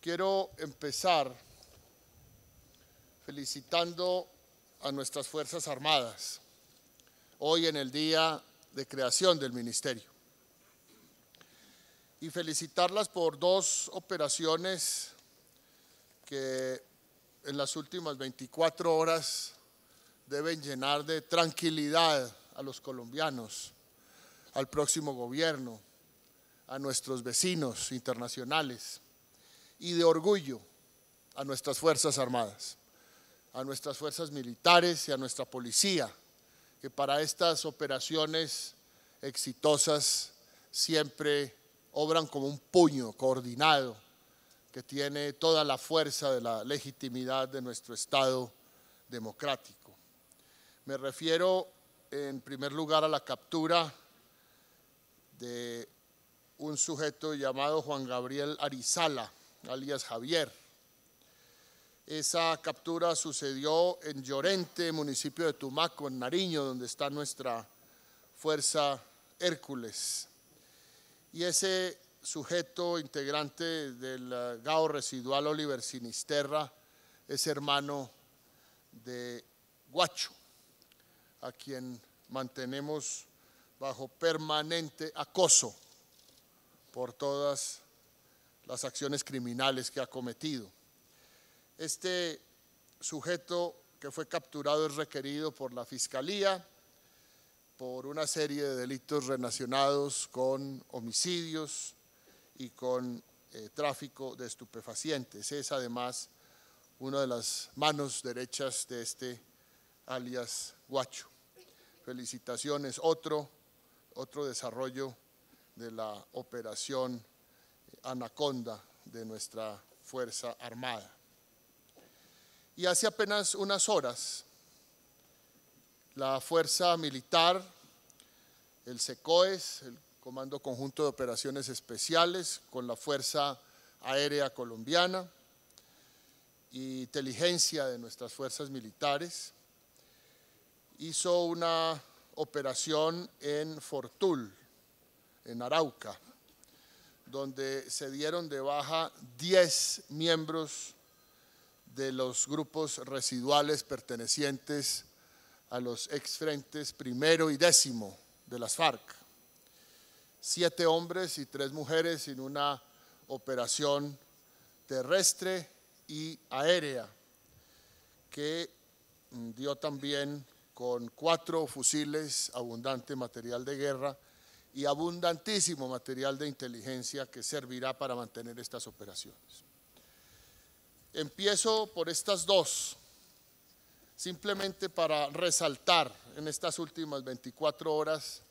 Quiero empezar felicitando a nuestras Fuerzas Armadas hoy en el día de creación del ministerio y felicitarlas por dos operaciones que en las últimas 24 horas deben llenar de tranquilidad a los colombianos, al próximo gobierno, a nuestros vecinos internacionales y de orgullo a nuestras Fuerzas Armadas, a nuestras fuerzas militares y a nuestra policía, que para estas operaciones exitosas siempre obran como un puño coordinado que tiene toda la fuerza de la legitimidad de nuestro Estado democrático. Me refiero en primer lugar a la captura de un sujeto llamado Juan Gabriel Arizala, alias Javier. Esa captura sucedió en Llorente, municipio de Tumaco, en Nariño, donde está nuestra fuerza Hércules. Y ese sujeto integrante del eh, GAO residual Oliver Sinisterra es hermano de Guacho, a quien mantenemos bajo permanente acoso por todas las acciones criminales que ha cometido. Este sujeto que fue capturado es requerido por la Fiscalía por una serie de delitos relacionados con homicidios y con eh, tráfico de estupefacientes. Es además una de las manos derechas de este alias Guacho. Felicitaciones, otro, otro desarrollo de la operación anaconda de nuestra Fuerza Armada. Y hace apenas unas horas, la Fuerza Militar, el SECOES, el Comando Conjunto de Operaciones Especiales, con la Fuerza Aérea Colombiana y inteligencia de nuestras fuerzas militares, hizo una operación en Fortul, en Arauca, donde se dieron de baja 10 miembros de los grupos residuales pertenecientes a los exfrentes primero y décimo de las FARC. Siete hombres y tres mujeres en una operación terrestre y aérea que dio también con cuatro fusiles, abundante material de guerra y abundantísimo material de inteligencia que servirá para mantener estas operaciones. Empiezo por estas dos, simplemente para resaltar en estas últimas 24 horas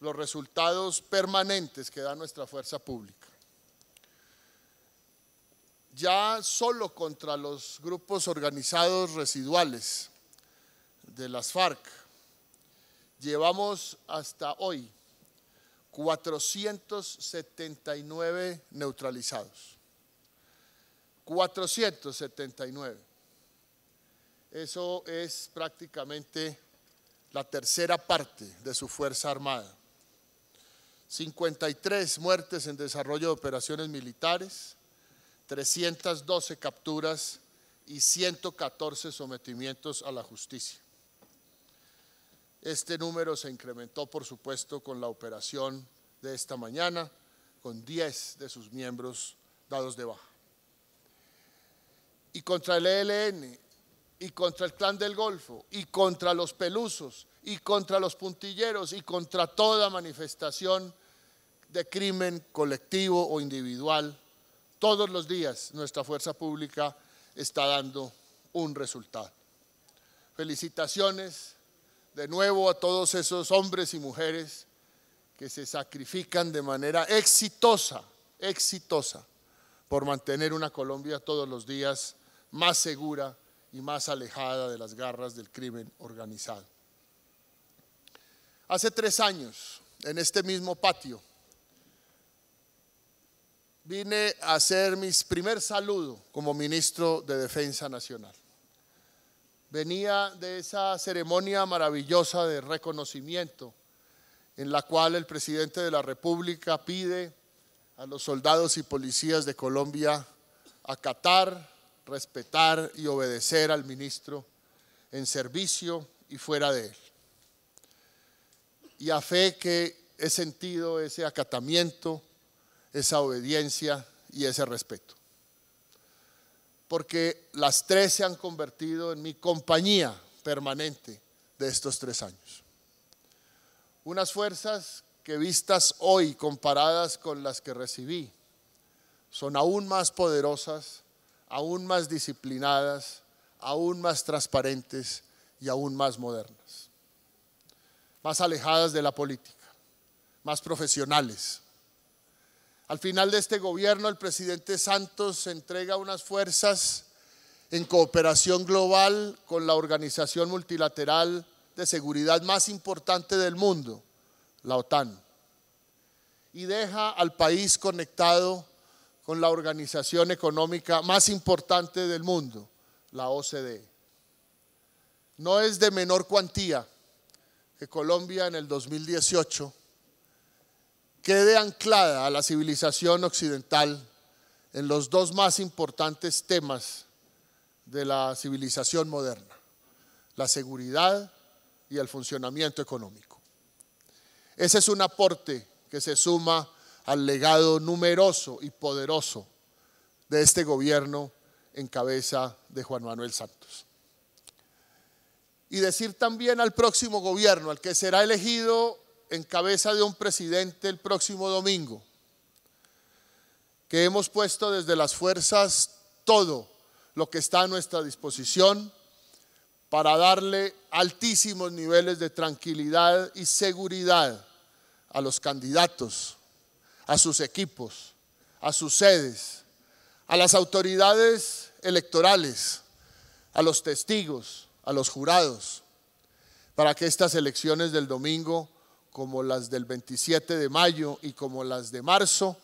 los resultados permanentes que da nuestra fuerza pública. Ya solo contra los grupos organizados residuales de las FARC, llevamos hasta hoy 479 neutralizados. 479. Eso es prácticamente la tercera parte de su Fuerza Armada. 53 muertes en desarrollo de operaciones militares, 312 capturas y 114 sometimientos a la justicia. Este número se incrementó, por supuesto, con la operación de esta mañana, con 10 de sus miembros dados de baja. Y contra el ELN, y contra el clan del Golfo, y contra los pelusos, y contra los puntilleros, y contra toda manifestación de crimen colectivo o individual, todos los días nuestra fuerza pública está dando un resultado. Felicitaciones de nuevo a todos esos hombres y mujeres que se sacrifican de manera exitosa, exitosa, por mantener una Colombia todos los días más segura y más alejada de las garras del crimen organizado. Hace tres años, en este mismo patio, vine a hacer mi primer saludo como ministro de Defensa Nacional venía de esa ceremonia maravillosa de reconocimiento en la cual el presidente de la República pide a los soldados y policías de Colombia acatar, respetar y obedecer al ministro en servicio y fuera de él. Y a fe que he sentido ese acatamiento, esa obediencia y ese respeto porque las tres se han convertido en mi compañía permanente de estos tres años. Unas fuerzas que vistas hoy comparadas con las que recibí son aún más poderosas, aún más disciplinadas, aún más transparentes y aún más modernas, más alejadas de la política, más profesionales, al final de este gobierno, el presidente Santos entrega unas fuerzas en cooperación global con la organización multilateral de seguridad más importante del mundo, la OTAN, y deja al país conectado con la organización económica más importante del mundo, la OCDE. No es de menor cuantía que Colombia en el 2018 quede anclada a la civilización occidental en los dos más importantes temas de la civilización moderna, la seguridad y el funcionamiento económico. Ese es un aporte que se suma al legado numeroso y poderoso de este gobierno en cabeza de Juan Manuel Santos. Y decir también al próximo gobierno, al que será elegido en cabeza de un presidente el próximo domingo, que hemos puesto desde las fuerzas todo lo que está a nuestra disposición para darle altísimos niveles de tranquilidad y seguridad a los candidatos, a sus equipos, a sus sedes, a las autoridades electorales, a los testigos, a los jurados, para que estas elecciones del domingo como las del 27 de mayo y como las de marzo,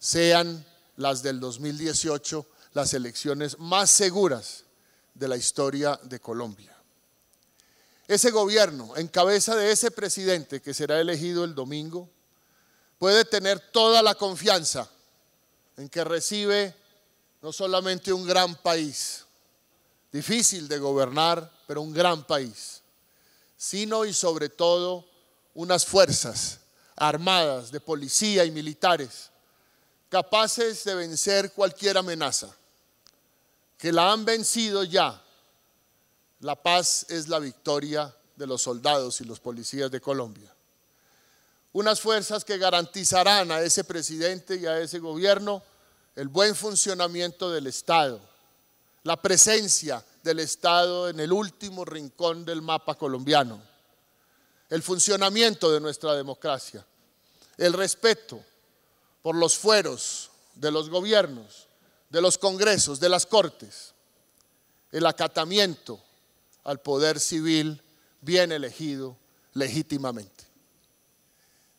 sean las del 2018 las elecciones más seguras de la historia de Colombia. Ese gobierno, en cabeza de ese presidente que será elegido el domingo, puede tener toda la confianza en que recibe no solamente un gran país, difícil de gobernar, pero un gran país, sino y sobre todo unas fuerzas armadas de policía y militares capaces de vencer cualquier amenaza, que la han vencido ya. La paz es la victoria de los soldados y los policías de Colombia. Unas fuerzas que garantizarán a ese presidente y a ese gobierno el buen funcionamiento del Estado, la presencia del Estado en el último rincón del mapa colombiano el funcionamiento de nuestra democracia, el respeto por los fueros de los gobiernos, de los congresos, de las cortes, el acatamiento al poder civil bien elegido legítimamente.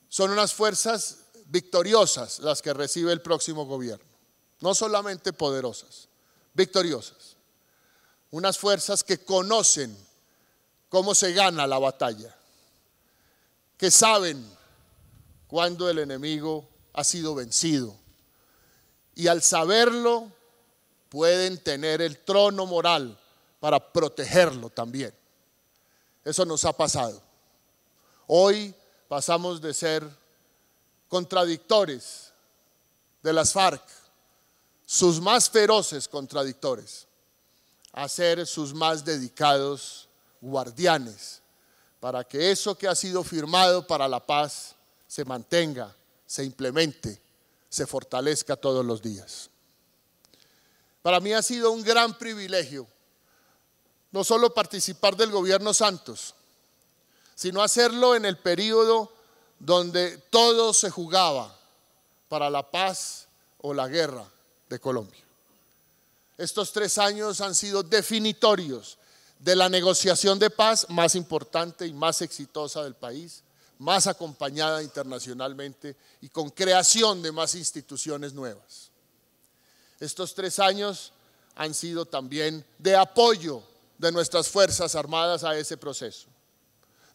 Son unas fuerzas victoriosas las que recibe el próximo gobierno, no solamente poderosas, victoriosas. Unas fuerzas que conocen cómo se gana la batalla que saben cuándo el enemigo ha sido vencido. Y al saberlo, pueden tener el trono moral para protegerlo también. Eso nos ha pasado. Hoy pasamos de ser contradictores de las FARC, sus más feroces contradictores, a ser sus más dedicados guardianes para que eso que ha sido firmado para la paz se mantenga, se implemente, se fortalezca todos los días. Para mí ha sido un gran privilegio no solo participar del gobierno Santos, sino hacerlo en el periodo donde todo se jugaba para la paz o la guerra de Colombia. Estos tres años han sido definitorios de la negociación de paz más importante y más exitosa del país, más acompañada internacionalmente y con creación de más instituciones nuevas. Estos tres años han sido también de apoyo de nuestras Fuerzas Armadas a ese proceso,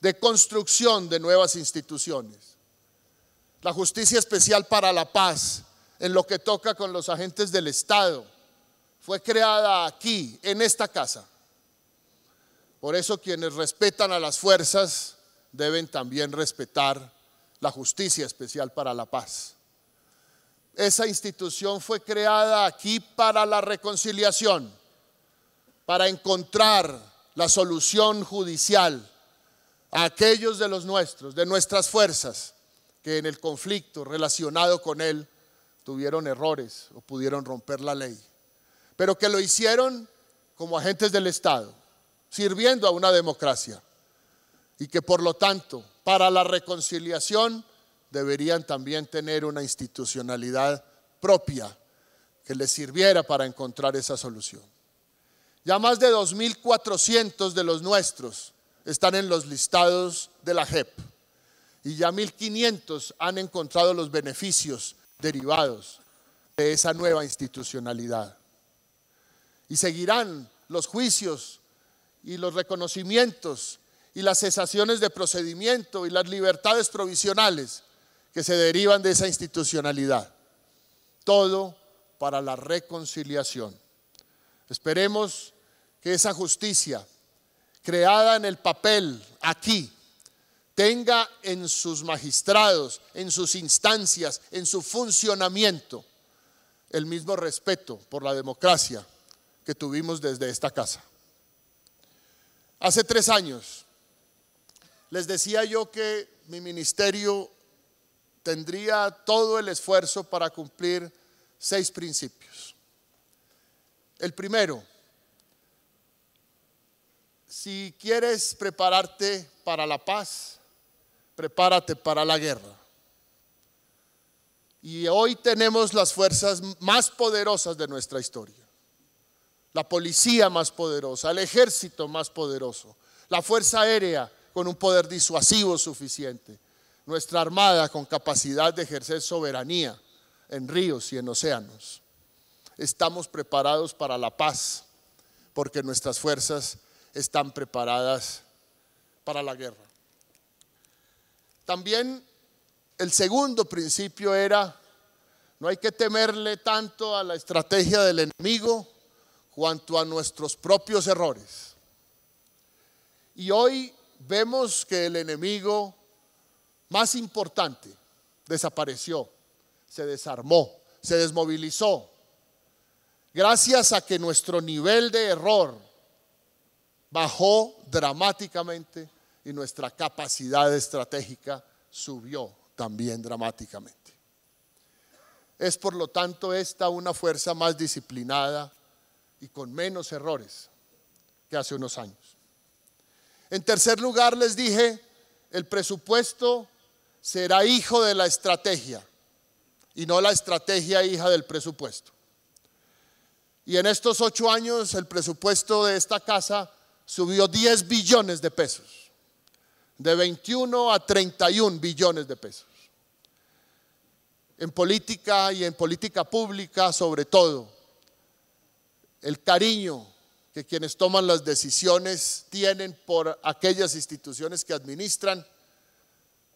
de construcción de nuevas instituciones. La Justicia Especial para la Paz, en lo que toca con los agentes del Estado, fue creada aquí, en esta casa por eso quienes respetan a las fuerzas deben también respetar la justicia especial para la paz. Esa institución fue creada aquí para la reconciliación, para encontrar la solución judicial a aquellos de los nuestros, de nuestras fuerzas, que en el conflicto relacionado con él tuvieron errores o pudieron romper la ley, pero que lo hicieron como agentes del Estado sirviendo a una democracia y que por lo tanto para la reconciliación deberían también tener una institucionalidad propia que les sirviera para encontrar esa solución. Ya más de 2.400 de los nuestros están en los listados de la JEP y ya 1.500 han encontrado los beneficios derivados de esa nueva institucionalidad. Y seguirán los juicios y los reconocimientos y las cesaciones de procedimiento y las libertades provisionales que se derivan de esa institucionalidad. Todo para la reconciliación. Esperemos que esa justicia creada en el papel aquí tenga en sus magistrados, en sus instancias, en su funcionamiento, el mismo respeto por la democracia que tuvimos desde esta casa. Hace tres años les decía yo que mi ministerio tendría todo el esfuerzo para cumplir seis principios. El primero, si quieres prepararte para la paz, prepárate para la guerra. Y hoy tenemos las fuerzas más poderosas de nuestra historia la policía más poderosa, el ejército más poderoso, la fuerza aérea con un poder disuasivo suficiente, nuestra armada con capacidad de ejercer soberanía en ríos y en océanos. Estamos preparados para la paz porque nuestras fuerzas están preparadas para la guerra. También el segundo principio era, no hay que temerle tanto a la estrategia del enemigo, cuanto a nuestros propios errores. Y hoy vemos que el enemigo más importante desapareció, se desarmó, se desmovilizó, gracias a que nuestro nivel de error bajó dramáticamente y nuestra capacidad estratégica subió también dramáticamente. Es por lo tanto esta una fuerza más disciplinada y con menos errores que hace unos años. En tercer lugar, les dije, el presupuesto será hijo de la estrategia y no la estrategia hija del presupuesto. Y en estos ocho años el presupuesto de esta casa subió 10 billones de pesos, de 21 a 31 billones de pesos. En política y en política pública sobre todo, el cariño que quienes toman las decisiones tienen por aquellas instituciones que administran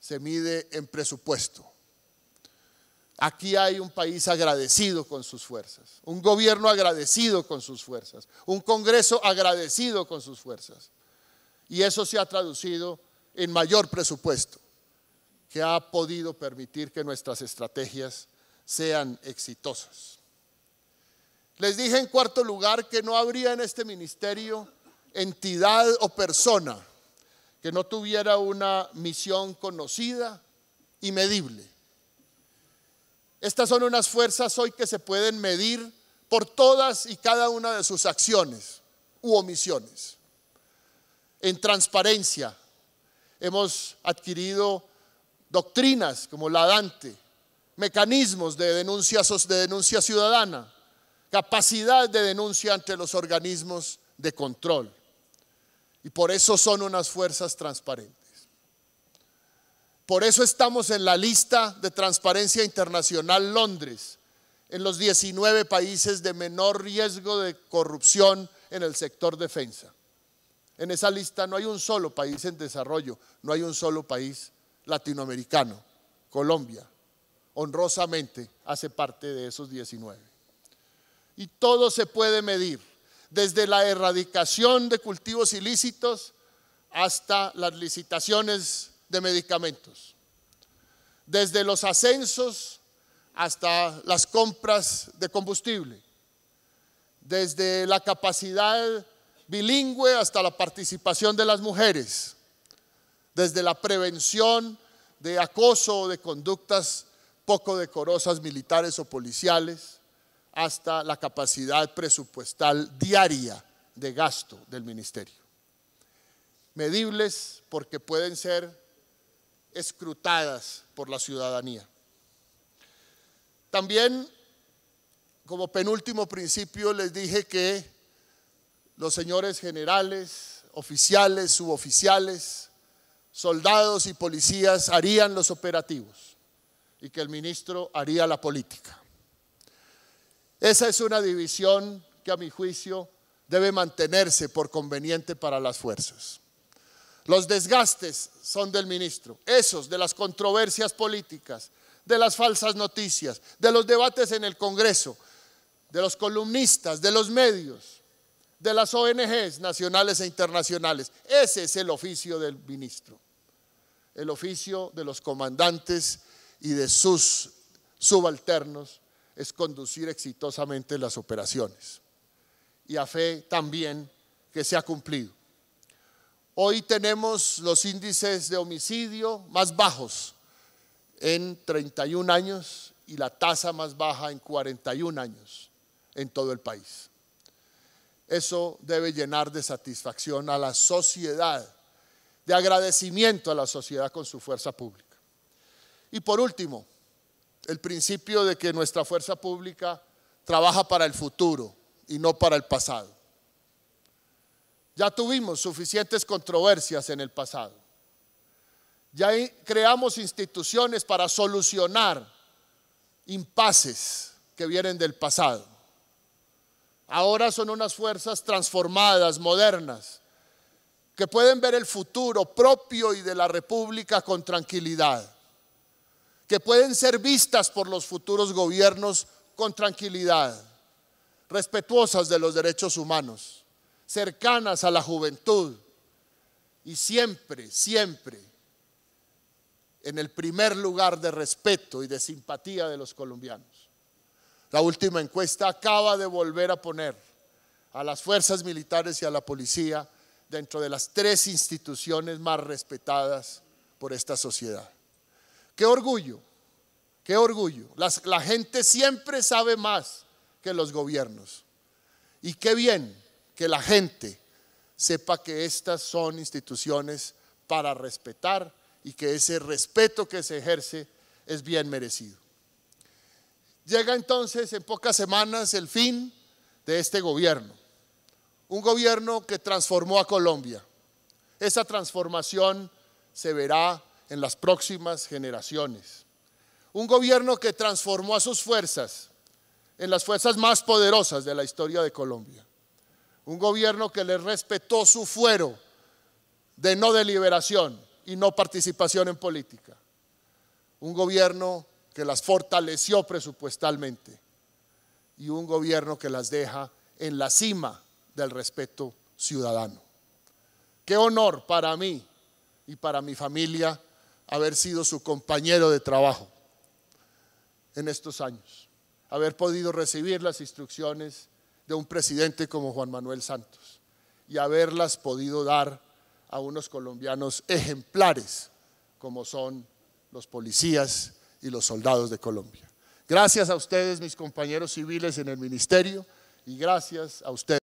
se mide en presupuesto. Aquí hay un país agradecido con sus fuerzas, un gobierno agradecido con sus fuerzas, un Congreso agradecido con sus fuerzas. Y eso se ha traducido en mayor presupuesto que ha podido permitir que nuestras estrategias sean exitosas. Les dije en cuarto lugar que no habría en este ministerio entidad o persona que no tuviera una misión conocida y medible. Estas son unas fuerzas hoy que se pueden medir por todas y cada una de sus acciones u omisiones. En transparencia hemos adquirido doctrinas como la Dante, mecanismos de denuncia, de denuncia ciudadana, capacidad de denuncia ante los organismos de control. Y por eso son unas fuerzas transparentes. Por eso estamos en la lista de Transparencia Internacional Londres, en los 19 países de menor riesgo de corrupción en el sector defensa. En esa lista no hay un solo país en desarrollo, no hay un solo país latinoamericano. Colombia, honrosamente, hace parte de esos 19 y todo se puede medir, desde la erradicación de cultivos ilícitos hasta las licitaciones de medicamentos, desde los ascensos hasta las compras de combustible, desde la capacidad bilingüe hasta la participación de las mujeres, desde la prevención de acoso o de conductas poco decorosas militares o policiales, hasta la capacidad presupuestal diaria de gasto del ministerio. Medibles porque pueden ser escrutadas por la ciudadanía. También, como penúltimo principio, les dije que los señores generales, oficiales, suboficiales, soldados y policías harían los operativos y que el ministro haría la política. Esa es una división que a mi juicio debe mantenerse por conveniente para las fuerzas. Los desgastes son del ministro, esos de las controversias políticas, de las falsas noticias, de los debates en el Congreso, de los columnistas, de los medios, de las ONGs nacionales e internacionales. Ese es el oficio del ministro, el oficio de los comandantes y de sus subalternos es conducir exitosamente las operaciones. Y a fe también que se ha cumplido. Hoy tenemos los índices de homicidio más bajos en 31 años y la tasa más baja en 41 años en todo el país. Eso debe llenar de satisfacción a la sociedad, de agradecimiento a la sociedad con su fuerza pública. Y por último, el principio de que nuestra fuerza pública trabaja para el futuro y no para el pasado. Ya tuvimos suficientes controversias en el pasado. Ya creamos instituciones para solucionar impases que vienen del pasado. Ahora son unas fuerzas transformadas, modernas, que pueden ver el futuro propio y de la República con tranquilidad que pueden ser vistas por los futuros gobiernos con tranquilidad, respetuosas de los derechos humanos, cercanas a la juventud y siempre, siempre en el primer lugar de respeto y de simpatía de los colombianos. La última encuesta acaba de volver a poner a las fuerzas militares y a la policía dentro de las tres instituciones más respetadas por esta sociedad. Qué orgullo, qué orgullo. la gente siempre sabe más que los gobiernos. Y qué bien que la gente sepa que estas son instituciones para respetar y que ese respeto que se ejerce es bien merecido. Llega entonces en pocas semanas el fin de este gobierno, un gobierno que transformó a Colombia. Esa transformación se verá en las próximas generaciones. Un gobierno que transformó a sus fuerzas en las fuerzas más poderosas de la historia de Colombia. Un gobierno que les respetó su fuero de no deliberación y no participación en política. Un gobierno que las fortaleció presupuestalmente y un gobierno que las deja en la cima del respeto ciudadano. Qué honor para mí y para mi familia haber sido su compañero de trabajo en estos años, haber podido recibir las instrucciones de un presidente como Juan Manuel Santos y haberlas podido dar a unos colombianos ejemplares como son los policías y los soldados de Colombia. Gracias a ustedes, mis compañeros civiles en el ministerio, y gracias a ustedes.